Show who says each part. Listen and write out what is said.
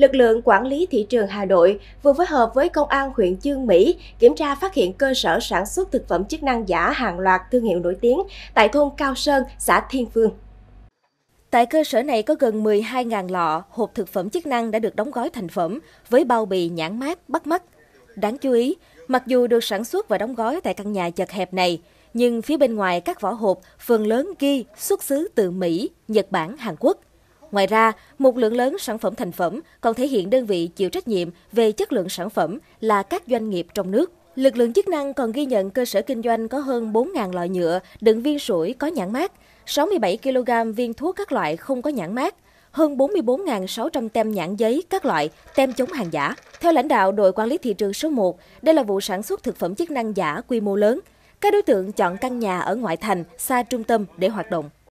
Speaker 1: lực lượng quản lý thị trường Hà Nội vừa phối hợp với Công an huyện Chương Mỹ kiểm tra phát hiện cơ sở sản xuất thực phẩm chức năng giả hàng loạt thương hiệu nổi tiếng tại thôn Cao Sơn, xã
Speaker 2: Thiên Phương. Tại cơ sở này có gần 12.000 lọ hộp thực phẩm chức năng đã được đóng gói thành phẩm với bao bì nhãn mát bắt mắt. Đáng chú ý, mặc dù được sản xuất và đóng gói tại căn nhà chật hẹp này, nhưng phía bên ngoài các vỏ hộp phần lớn ghi xuất xứ từ Mỹ, Nhật Bản, Hàn Quốc – Ngoài ra, một lượng lớn sản phẩm thành phẩm còn thể hiện đơn vị chịu trách nhiệm về chất lượng sản phẩm là các doanh nghiệp trong nước. Lực lượng chức năng còn ghi nhận cơ sở kinh doanh có hơn 4.000 loại nhựa đựng viên sủi có nhãn mát, 67 kg viên thuốc các loại không có nhãn mát, hơn 44.600 tem nhãn giấy các loại, tem chống hàng giả. Theo lãnh đạo đội quản lý thị trường số 1, đây là vụ sản xuất thực phẩm chức năng giả quy mô lớn. Các đối tượng chọn căn nhà ở ngoại thành, xa trung tâm để hoạt động.